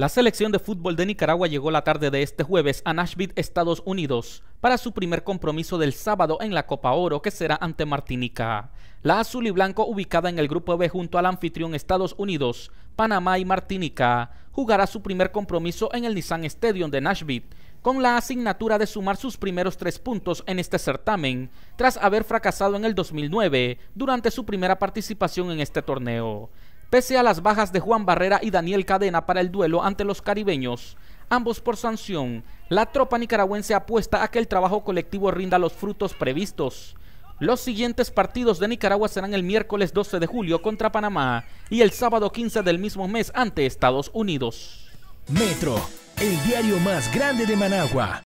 La selección de fútbol de Nicaragua llegó la tarde de este jueves a Nashville, Estados Unidos, para su primer compromiso del sábado en la Copa Oro que será ante Martinica. La azul y blanco ubicada en el grupo B junto al anfitrión Estados Unidos, Panamá y Martinica, jugará su primer compromiso en el Nissan Stadium de Nashville, con la asignatura de sumar sus primeros tres puntos en este certamen, tras haber fracasado en el 2009 durante su primera participación en este torneo. Pese a las bajas de Juan Barrera y Daniel Cadena para el duelo ante los caribeños, ambos por sanción, la tropa nicaragüense apuesta a que el trabajo colectivo rinda los frutos previstos. Los siguientes partidos de Nicaragua serán el miércoles 12 de julio contra Panamá y el sábado 15 del mismo mes ante Estados Unidos. Metro, el diario más grande de Managua.